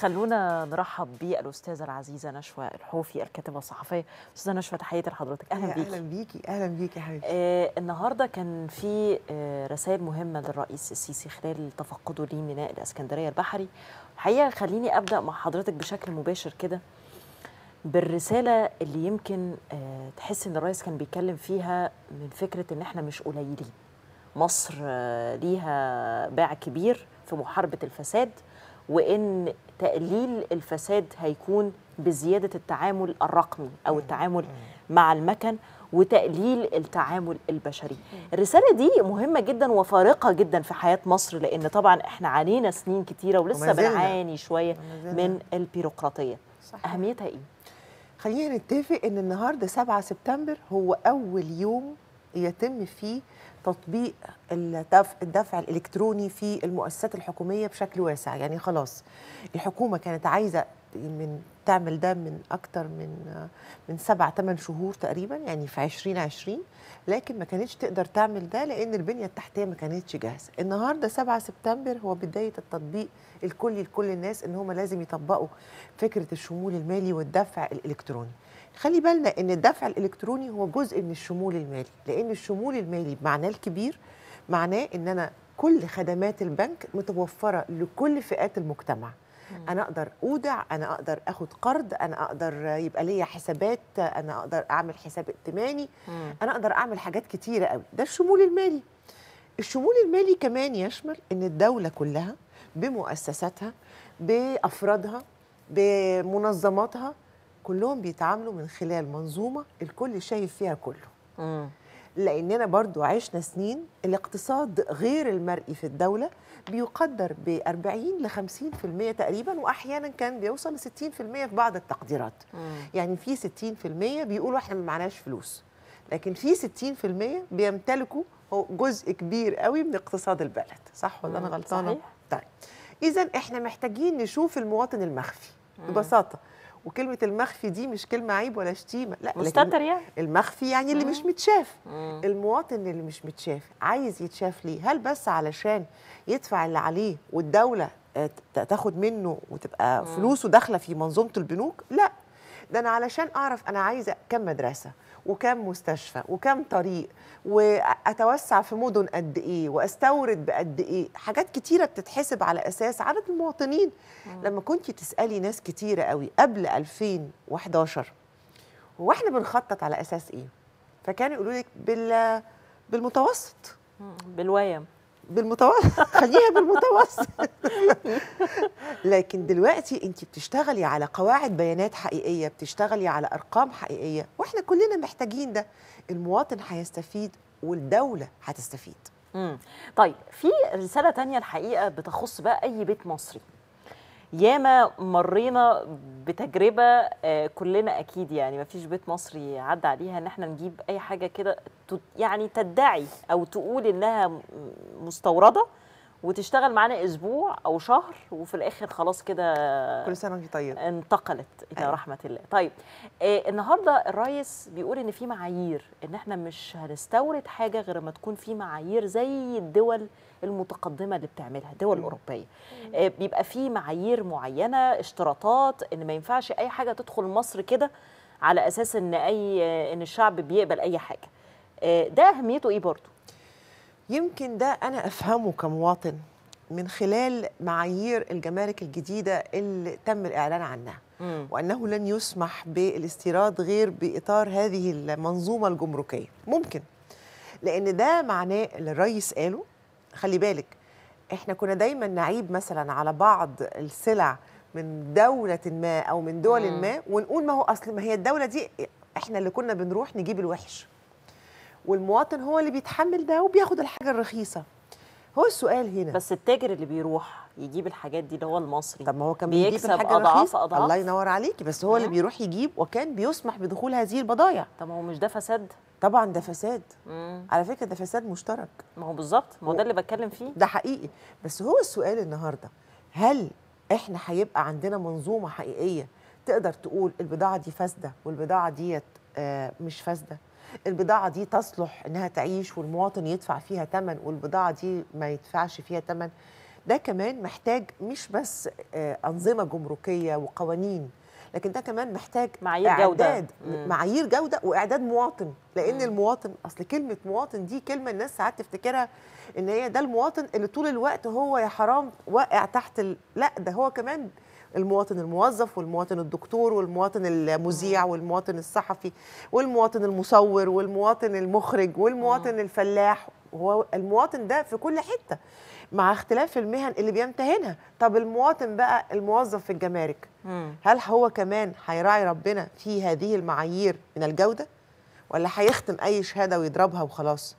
خلونا نرحب بالاستاذه العزيزه نشوى الحوفي الكاتبه الصحفيه استاذه نشوى تحياتي لحضرتك اهلا بيكي اهلا بيكي اهلا بيكي يا حبيبتي آه النهارده كان في آه رسائل مهمه للرئيس السيسي خلال تفقده لميناء الاسكندريه البحري الحقيقه خليني ابدا مع حضرتك بشكل مباشر كده بالرساله اللي يمكن آه تحس ان الرئيس كان بيتكلم فيها من فكره ان احنا مش قليلين مصر آه، ليها باع كبير في محاربه الفساد وان تقليل الفساد هيكون بزياده التعامل الرقمي او التعامل مع المكن وتقليل التعامل البشري الرسالة دي مهمة جدا وفارقة جدا في حياة مصر لأن طبعا احنا عانينا سنين كتيرة ولسه بنعاني شوية من البيروقراطية صحيح. أهميتها إيه؟ خلينا نتفق إن النهاردة 7 سبتمبر هو أول يوم يتم فيه تطبيق الدفع الالكتروني في المؤسسات الحكوميه بشكل واسع يعني خلاص الحكومه كانت عايزه من تعمل ده من اكتر من من سبع ثمان شهور تقريبا يعني في 2020 لكن ما كانتش تقدر تعمل ده لان البنيه التحتيه ما كانتش جاهزه النهارده 7 سبتمبر هو بدايه التطبيق الكلي لكل الناس ان هم لازم يطبقوا فكره الشمول المالي والدفع الالكتروني خلي بالنا ان الدفع الالكتروني هو جزء من الشمول المالي لان الشمول المالي بمعناه الكبير معناه ان انا كل خدمات البنك متوفره لكل فئات المجتمع انا اقدر اودع انا اقدر اخد قرض انا اقدر يبقى ليا حسابات انا اقدر اعمل حساب ائتماني انا اقدر اعمل حاجات كتيره قوي ده الشمول المالي الشمول المالي كمان يشمل ان الدوله كلها بمؤسساتها بافرادها بمنظماتها كلهم بيتعاملوا من خلال منظومه الكل شايف فيها كله لاننا برضو عشنا سنين الاقتصاد غير المرئي في الدوله بيقدر ب 40 ل 50% تقريبا واحيانا كان بيوصل ل 60% في بعض التقديرات مم. يعني في 60% بيقولوا احنا ما معناش فلوس لكن في 60% بيمتلكوا جزء كبير قوي من اقتصاد البلد صح ولا انا غلطانه صحيح. طيب اذا احنا محتاجين نشوف المواطن المخفي مم. ببساطه وكلمه المخفي دي مش كلمه عيب ولا شتيمه لا مستتر يعني المخفي يعني اللي مم. مش متشاف مم. المواطن اللي مش متشاف عايز يتشاف ليه هل بس علشان يدفع اللي عليه والدوله تاخد منه وتبقى مم. فلوسه داخله في منظومه البنوك لا ده انا علشان اعرف انا عايزه كم مدرسه وكم مستشفى وكم طريق واتوسع في مدن قد ايه واستورد بقد ايه حاجات كتيره بتتحسب على اساس عدد المواطنين مم. لما كنت تسالي ناس كتيره قوي قبل 2011 هو احنا بنخطط على اساس ايه فكانوا يقولوا لك بال بالمتوسط بالويم بالمتوسط خليها بالمتوسط لكن دلوقتي انت بتشتغلي على قواعد بيانات حقيقيه بتشتغلي على ارقام حقيقيه واحنا كلنا محتاجين ده المواطن هيستفيد والدوله هتستفيد طيب في رساله تانية الحقيقه بتخص بقى اي بيت مصري ياما مرينا بتجربه آه، كلنا اكيد يعني ما فيش بيت مصري عدى عليها ان احنا نجيب اي حاجه كده يعني تدعي او تقول انها مستورده وتشتغل معانا اسبوع او شهر وفي الاخر خلاص كده كل سنه وانت طيب انتقلت الى أيه. رحمه الله طيب آه النهارده الرئيس بيقول ان في معايير ان احنا مش هنستورد حاجه غير ما تكون في معايير زي الدول المتقدمه اللي بتعملها الدول الاوروبيه آه بيبقى في معايير معينه اشتراطات ان ما ينفعش اي حاجه تدخل مصر كده على اساس ان اي آه، ان الشعب بيقبل اي حاجه آه ده اهميته ايه برضه يمكن ده أنا أفهمه كمواطن من خلال معايير الجمارك الجديدة اللي تم الإعلان عنها وأنه لن يسمح بالاستيراد غير بإطار هذه المنظومة الجمركية ممكن لأن ده معناه اللي الرئيس قاله خلي بالك احنا كنا دايما نعيب مثلا على بعض السلع من دولة ما أو من دول مم. ما ونقول ما هو أصل ما هي الدولة دي احنا اللي كنا بنروح نجيب الوحش والمواطن هو اللي بيتحمل ده وبياخد الحاجه الرخيصه هو السؤال هنا بس التاجر اللي بيروح يجيب الحاجات دي اللي هو المصري طب ما هو كان بيجيب الحاجه اضعاف اضعاف الله ينور عليكي بس هو اللي بيروح يجيب وكان بيسمح بدخول هذه البضائع طب ما هو مش ده فساد طبعا ده فساد مم. على فكره ده فساد مشترك ما هو بالظبط ما هو ده اللي بتكلم فيه ده حقيقي بس هو السؤال النهارده هل احنا هيبقى عندنا منظومه حقيقيه تقدر تقول البضاعه دي فاسده والبضاعه ديت آه، مش فاسده البضاعه دي تصلح انها تعيش والمواطن يدفع فيها ثمن والبضاعه دي ما يدفعش فيها ثمن ده كمان محتاج مش بس آه، انظمه جمركيه وقوانين لكن ده كمان محتاج معايير إعداد جودة. معايير جوده واعداد مواطن لان مم. المواطن اصل كلمه مواطن دي كلمه الناس ساعات تفتكرها ان هي ده المواطن اللي طول الوقت هو يا حرام واقع تحت ال... لا ده هو كمان المواطن الموظف والمواطن الدكتور والمواطن المذيع والمواطن الصحفي والمواطن المصور والمواطن المخرج والمواطن الفلاح هو المواطن ده في كل حته مع اختلاف المهن اللي بيمتهنها طب المواطن بقى الموظف في الجمارك هل هو كمان هيراعي ربنا في هذه المعايير من الجوده ولا هيختم اي شهاده ويضربها وخلاص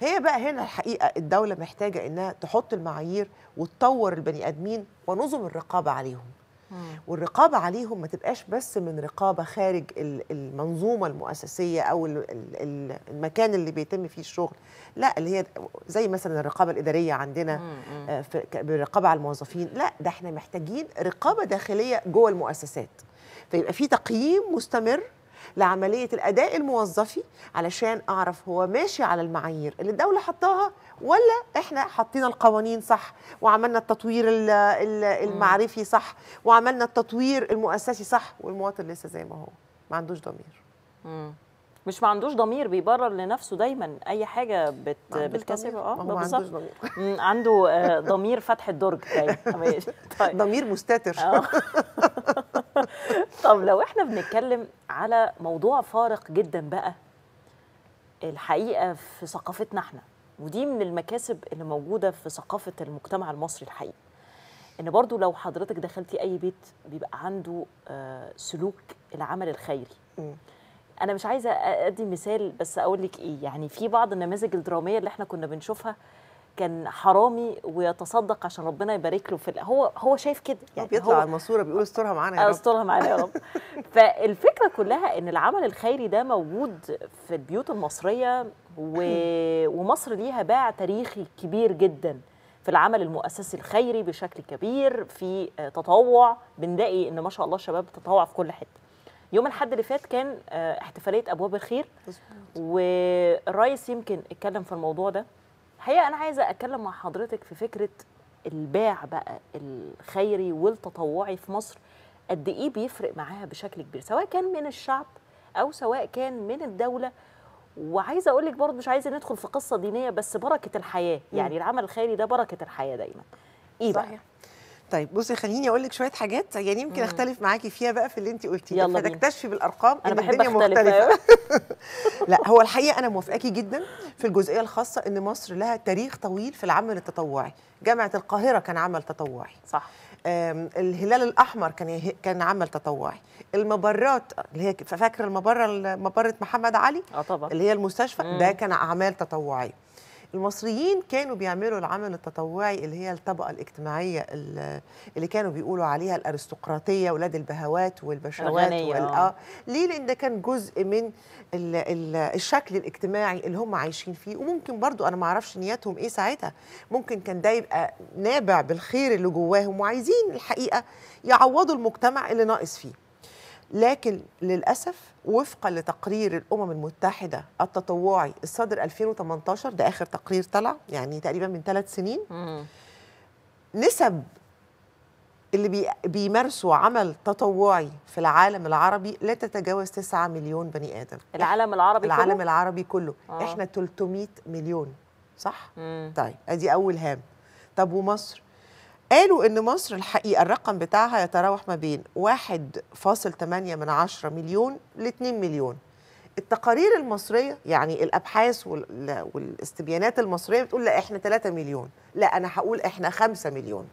هي بقى هنا الحقيقه الدوله محتاجه انها تحط المعايير وتطور البني ادمين ونظم الرقابه عليهم والرقابه عليهم ما تبقاش بس من رقابه خارج المنظومه المؤسسيه او المكان اللي بيتم فيه الشغل لا اللي هي زي مثلا الرقابه الاداريه عندنا آه، بالرقابه على الموظفين لا ده احنا محتاجين رقابه داخليه جوه المؤسسات فيبقى في تقييم مستمر لعمليه الاداء الموظفي علشان اعرف هو ماشي على المعايير اللي الدوله حطاها ولا احنا حطينا القوانين صح وعملنا التطوير المعرفي صح وعملنا التطوير المؤسسي صح والمواطن لسه زي ما هو ما عندوش ضمير مش ما عندوش ضمير بيبرر لنفسه دايما اي حاجه بت بتكسبه اه ما عندوش ضمير عنده آه، ضمير فتح الدرج طيب, طيب. ضمير مستتر آه. طب لو احنا بنتكلم على موضوع فارق جدا بقى الحقيقه في ثقافتنا احنا ودي من المكاسب اللي موجوده في ثقافه المجتمع المصري الحقيقي ان برضو لو حضرتك دخلتي اي بيت بيبقى عنده آه، سلوك العمل الخيري انا مش عايزه ادي مثال بس اقول لك ايه يعني في بعض النماذج الدراميه اللي احنا كنا بنشوفها كان حرامي ويتصدق عشان ربنا يبارك له في هو هو شايف كده يعني بيطلع على الماسوره بيقول استرها معانا يا آه، رب استرها معانا يا رب فالفكره كلها ان العمل الخيري ده موجود في البيوت المصريه و... ومصر ليها باع تاريخي كبير جدا في العمل المؤسسي الخيري بشكل كبير في آه، تطوع بنلاقي ان ما شاء الله الشباب تطوع في كل حته يوم الحد اللي فات كان آه، احتفاليه ابواب الخير والرئيس يمكن اتكلم في الموضوع ده الحقيقه انا عايزه اتكلم مع حضرتك في فكره الباع بقى الخيري والتطوعي في مصر قد ايه بيفرق معاها بشكل كبير سواء كان من الشعب او سواء كان من الدوله وعايزه اقول لك برضه مش عايزه ندخل في قصه دينيه بس بركه الحياه يعني العمل الخيري ده بركه الحياه دايما ايه صحيح. بقى طيب بصي خليني اقول لك شويه حاجات يعني يمكن اختلف معاكي فيها بقى في اللي انت قلتيه فتكتشفي بالارقام أنا ان بحب الدنيا مختلفه لا هو الحقيقه انا موافقاكي جدا في الجزئيه الخاصه ان مصر لها تاريخ طويل في العمل التطوعي جامعه القاهره كان عمل تطوعي صح الهلال الاحمر كان كان عمل تطوعي المبرات اللي هي فاكره المبره مبره محمد علي اه طبعا اللي هي المستشفى ده كان اعمال تطوعيه المصريين كانوا بيعملوا العمل التطوعي اللي هي الطبقه الاجتماعيه اللي كانوا بيقولوا عليها الارستقراطيه ولاد البهوات والبشوات والآه آه. ليه لان ده كان جزء من الـ الـ الشكل الاجتماعي اللي هم عايشين فيه وممكن برضو انا ما اعرفش نياتهم ايه ساعتها ممكن كان ده يبقى نابع بالخير اللي جواهم وعايزين الحقيقه يعوضوا المجتمع اللي ناقص فيه لكن للأسف وفقا لتقرير الأمم المتحدة التطوعي الصدر 2018 ده آخر تقرير طلع يعني تقريبا من ثلاث سنين نسب اللي بي بيمارسوا عمل تطوعي في العالم العربي لا تتجاوز 9 مليون بني ادم العالم العربي العالم كله؟ العربي كله آه. احنا 300 مليون صح مم. طيب ادي اول هام طب ومصر قالوا ان مصر الحقيقه الرقم بتاعها يتراوح ما بين 1.8 من عشرة مليون ل 2 مليون التقارير المصريه يعني الابحاث والاستبيانات المصريه بتقول لا احنا 3 مليون لا انا هقول احنا 5 مليون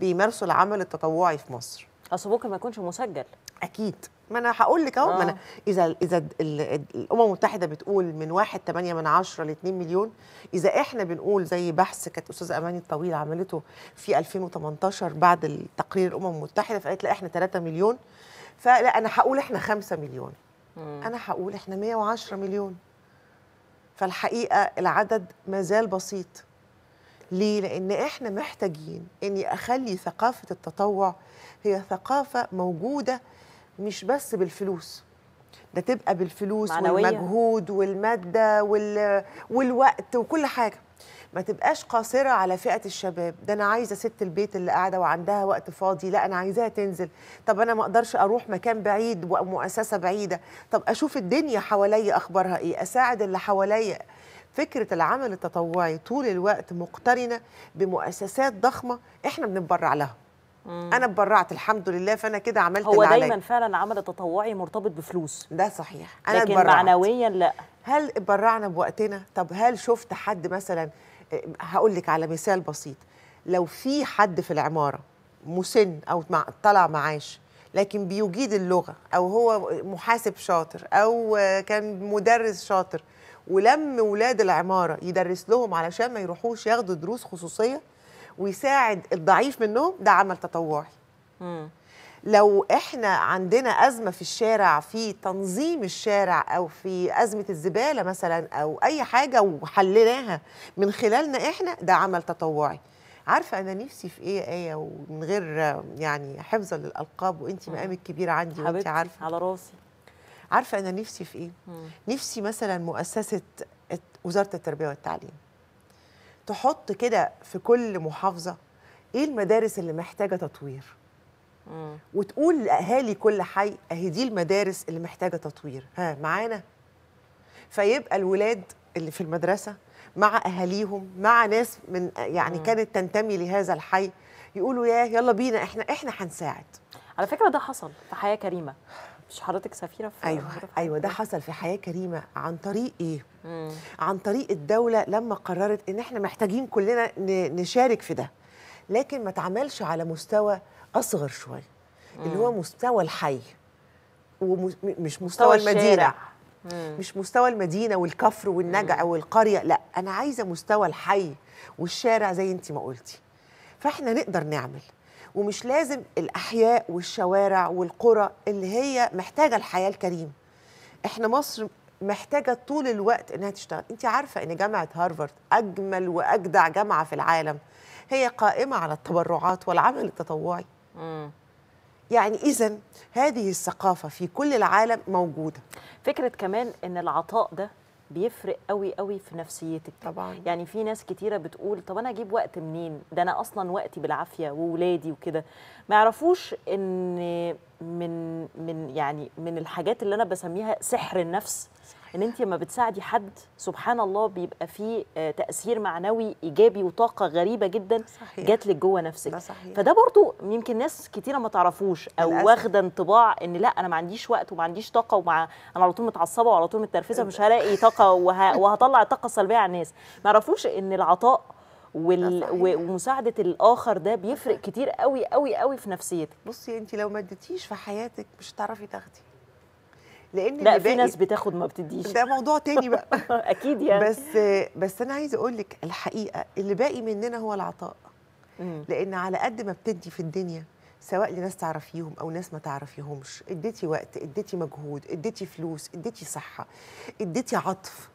بيمارسوا العمل التطوعي في مصر اصل ممكن ما يكونش مسجل اكيد ما انا هقول لك اهو ما انا آه. اذا اذا الامم المتحده بتقول من 1.8 من 10 ل 2 مليون اذا احنا بنقول زي بحث كانت استاذه اماني الطويل عملته في 2018 بعد التقرير الامم المتحده فقالت لا احنا 3 مليون فلا انا هقول احنا 5 مليون مم. انا هقول احنا 110 مليون فالحقيقه العدد ما زال بسيط ليه؟ لأن إحنا محتاجين إني أخلي ثقافة التطوع هي ثقافة موجودة مش بس بالفلوس ده تبقى بالفلوس معنوية. والمجهود والمادة وال... والوقت وكل حاجة ما تبقاش قاصرة على فئة الشباب ده أنا عايزة ست البيت اللي قاعدة وعندها وقت فاضي لا أنا عايزاها تنزل طب أنا ما أقدرش أروح مكان بعيد ومؤسسة بعيدة طب أشوف الدنيا حواليا أخبارها إيه أساعد اللي حواليا فكرة العمل التطوعي طول الوقت مقترنة بمؤسسات ضخمة إحنا بنتبرع لها مم. انا اتبرعت الحمد لله فانا كده عملت هو اللي دايما علي. فعلا العمل التطوعي مرتبط بفلوس ده صحيح انا لكن اتبرعت. معنويا لا هل اتبرعنا بوقتنا طب هل شفت حد مثلا هقول لك على مثال بسيط لو في حد في العماره مسن او طلع معاش لكن بيجيد اللغه او هو محاسب شاطر او كان مدرس شاطر ولم ولاد العماره يدرس لهم علشان ما يروحوش ياخدوا دروس خصوصيه ويساعد الضعيف منهم ده عمل تطوعي مم. لو احنا عندنا ازمه في الشارع في تنظيم الشارع او في ازمه الزباله مثلا او اي حاجه وحليناها من خلالنا احنا ده عمل تطوعي عارفه انا نفسي في ايه ايه ومن غير يعني حفظا للالقاب وانت مقامك كبير عندي وانت عارفه على راسي عارفه انا نفسي في ايه مم. نفسي مثلا مؤسسه وزاره التربيه والتعليم تحط كده في كل محافظه ايه المدارس اللي محتاجه تطوير مم. وتقول لاهالي كل حي اهي دي المدارس اللي محتاجه تطوير ها معانا فيبقى الولاد اللي في المدرسه مع اهاليهم مع ناس من يعني مم. كانت تنتمي لهذا الحي يقولوا ياه يلا بينا احنا احنا هنساعد على فكره ده حصل في حياه كريمه مش حضرتك سفيره في ايوه في ايوه ده حصل في حياه كريمه عن طريق ايه؟ مم. عن طريق الدوله لما قررت ان احنا محتاجين كلنا نشارك في ده لكن ما اتعملش على مستوى اصغر شويه اللي هو مستوى الحي ومش مستوى المدينه مم. مش مستوى المدينه والكفر والنجع مم. والقريه لا انا عايزه مستوى الحي والشارع زي انت ما قلتي فاحنا نقدر نعمل ومش لازم الاحياء والشوارع والقرى اللي هي محتاجه الحياه الكريمه احنا مصر محتاجه طول الوقت انها تشتغل انت عارفه ان جامعه هارفارد اجمل واجدع جامعه في العالم هي قائمه على التبرعات والعمل التطوعي مم. يعني اذا هذه الثقافه في كل العالم موجوده فكره كمان ان العطاء ده بيفرق قوي قوي في نفسيتك طبعا يعني في ناس كتيره بتقول طب انا اجيب وقت منين ده انا اصلا وقتي بالعافيه وولادي وكده ما يعرفوش ان من من يعني من الحاجات اللي انا بسميها سحر النفس صح. ان انت لما بتساعدي حد سبحان الله بيبقى فيه آه، تاثير معنوي ايجابي وطاقه غريبه جدا جات لك جوه نفسك صحيح. فده برضو يمكن ناس كتيره ما تعرفوش او واخده انطباع ان لا انا ما عنديش وقت وما عنديش طاقه ومع انا على طول متعصبه وعلى طول متنرفزه مش هلاقي طاقه وه... وهطلع الطاقه السلبيه على الناس ما يعرفوش ان العطاء وال... ومساعده الاخر ده بيفرق كتير قوي قوي قوي في نفسيتك بصي انت لو ما اديتيش في حياتك مش هتعرفي تاخدي لان لا في ناس بتاخد ما بتديش ده موضوع تاني بقى اكيد يعني بس بس انا عايزه اقول لك الحقيقه اللي باقي مننا هو العطاء لان على قد ما بتدي في الدنيا سواء لناس تعرفيهم او ناس ما تعرفيهمش اديتي وقت اديتي مجهود اديتي فلوس اديتي صحه اديتي عطف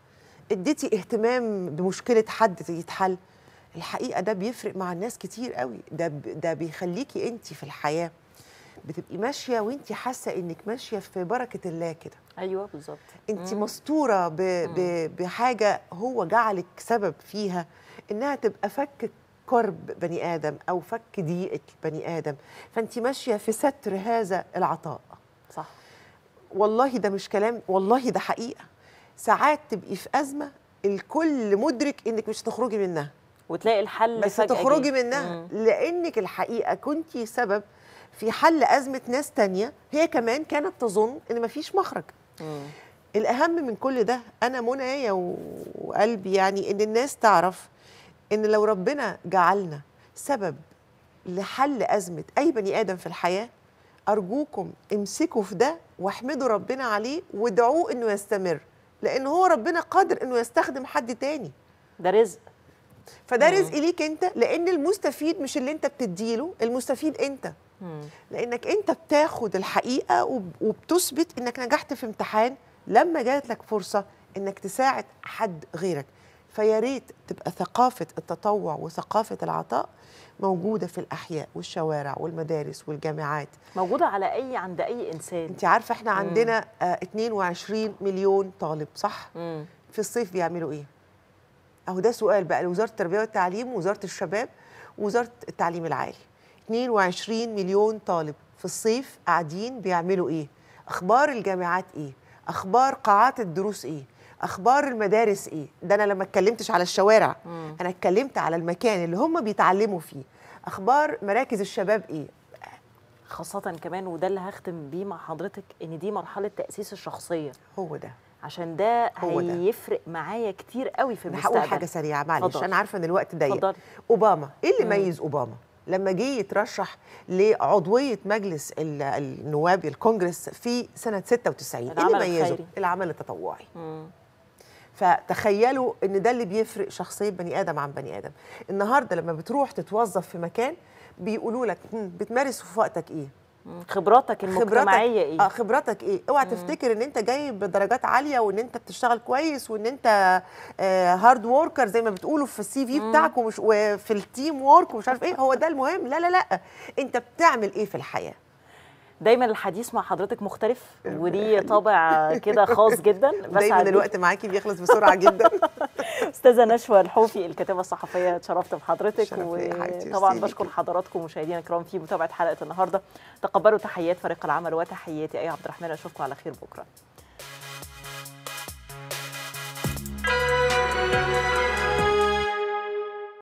اديتي اهتمام بمشكله حد يتحل الحقيقه ده بيفرق مع الناس كتير قوي ده ده بيخليكي انت في الحياه بتبقي ماشيه وانت حاسه انك ماشيه في بركه الله كده ايوه بالظبط انت مستوره ب... ب... بحاجه هو جعلك سبب فيها انها تبقى فك كرب بني ادم او فك ضيقك بني ادم فانت ماشيه في ستر هذا العطاء صح والله ده مش كلام والله ده حقيقه ساعات تبقي في ازمه الكل مدرك انك مش تخرجي منها وتلاقي الحل بس تخرجي منها مم. لانك الحقيقه كنتي سبب في حل ازمه ناس تانية هي كمان كانت تظن ان مفيش مخرج مم. الاهم من كل ده انا منايا وقلبي يعني ان الناس تعرف ان لو ربنا جعلنا سبب لحل ازمه اي بني ادم في الحياه ارجوكم امسكوا في ده واحمدوا ربنا عليه وادعوه انه يستمر لان هو ربنا قادر انه يستخدم حد تاني ده رزق فده رزق ليك انت لان المستفيد مش اللي انت بتديله المستفيد انت لانك انت بتاخد الحقيقه وبتثبت انك نجحت في امتحان لما جات لك فرصه انك تساعد حد غيرك فيا ريت تبقى ثقافه التطوع وثقافه العطاء موجوده في الاحياء والشوارع والمدارس والجامعات موجوده على اي عند اي انسان انت عارفه احنا عندنا 22 آه، مليون طالب صح مم. في الصيف بيعملوا ايه اهو ده سؤال بقى لوزاره التربيه والتعليم ووزاره الشباب ووزاره التعليم العالي 22 مليون طالب في الصيف قاعدين بيعملوا ايه اخبار الجامعات ايه اخبار قاعات الدروس ايه اخبار المدارس ايه ده انا لما اتكلمتش على الشوارع مم. انا اتكلمت على المكان اللي هم بيتعلموا فيه اخبار مراكز الشباب ايه خاصة كمان وده اللي هختم بيه مع حضرتك ان دي مرحلة تأسيس الشخصية هو ده عشان ده هو هيفرق معايا كتير قوي في المستقبل هقول حاجة سريعة معلش أنا عارفة إن الوقت ضيق أوباما إيه اللي يميز أوباما؟ لما جه يترشح لعضويه مجلس النواب الكونجرس في سنه 96 إيه اللي ميزه؟ العمل التطوعي مم. فتخيلوا ان ده اللي بيفرق شخصيه بني ادم عن بني ادم النهارده لما بتروح تتوظف في مكان بيقولوا لك بتمارس في وقتك ايه خبراتك المجتمعيه خبراتك ايه اه خبراتك ايه اوعى تفتكر ان انت جاي بدرجات عاليه وان انت بتشتغل كويس وان انت آه هارد وركر زي ما بتقولوا في السي في بتاعك ومش وفي التيم وورك ومش عارف ايه هو ده المهم لا لا لا انت بتعمل ايه في الحياه دايما الحديث مع حضرتك مختلف وليه طابع كده خاص جدا بس دايما الوقت معاكي بيخلص بسرعه جدا استاذه نشوى الحوفي الكاتبه الصحفيه اتشرفت بحضرتك وطبعا بشكر حضراتكم مشاهدينا الكرام في متابعه حلقه النهارده تقبلوا تحيات فريق العمل وتحياتي اي عبد الرحمن اشوفكم على خير بكره